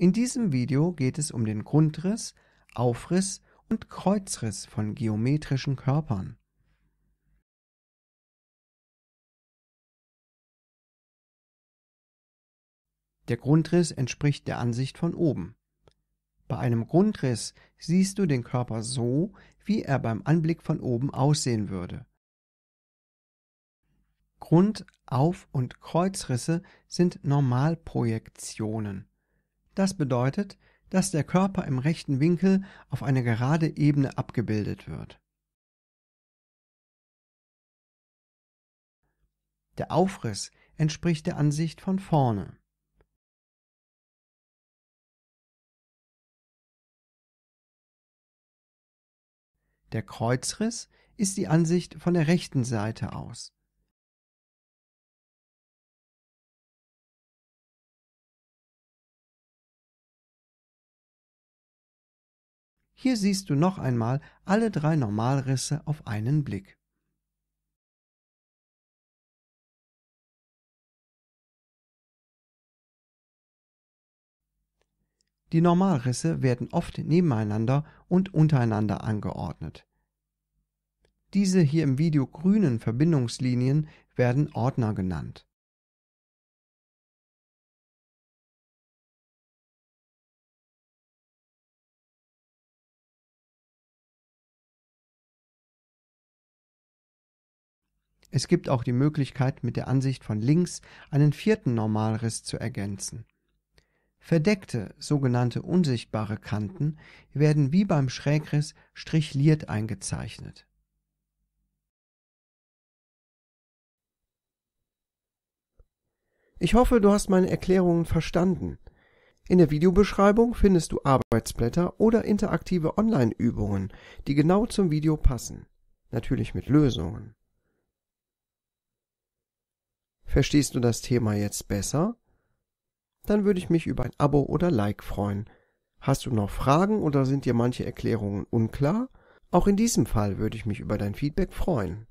In diesem Video geht es um den Grundriss, Aufriss und Kreuzriss von geometrischen Körpern. Der Grundriss entspricht der Ansicht von oben. Bei einem Grundriss siehst du den Körper so, wie er beim Anblick von oben aussehen würde. Grund-, Auf- und Kreuzrisse sind Normalprojektionen. Das bedeutet, dass der Körper im rechten Winkel auf einer gerade Ebene abgebildet wird. Der Aufriss entspricht der Ansicht von vorne. Der Kreuzriss ist die Ansicht von der rechten Seite aus. Hier siehst du noch einmal alle drei Normalrisse auf einen Blick. Die Normalrisse werden oft nebeneinander und untereinander angeordnet. Diese hier im Video grünen Verbindungslinien werden Ordner genannt. Es gibt auch die Möglichkeit, mit der Ansicht von links einen vierten Normalriss zu ergänzen. Verdeckte, sogenannte unsichtbare Kanten werden wie beim Schrägriss strichliert eingezeichnet. Ich hoffe, du hast meine Erklärungen verstanden. In der Videobeschreibung findest du Arbeitsblätter oder interaktive Online-Übungen, die genau zum Video passen. Natürlich mit Lösungen. Verstehst du das Thema jetzt besser? Dann würde ich mich über ein Abo oder Like freuen. Hast du noch Fragen oder sind dir manche Erklärungen unklar? Auch in diesem Fall würde ich mich über dein Feedback freuen.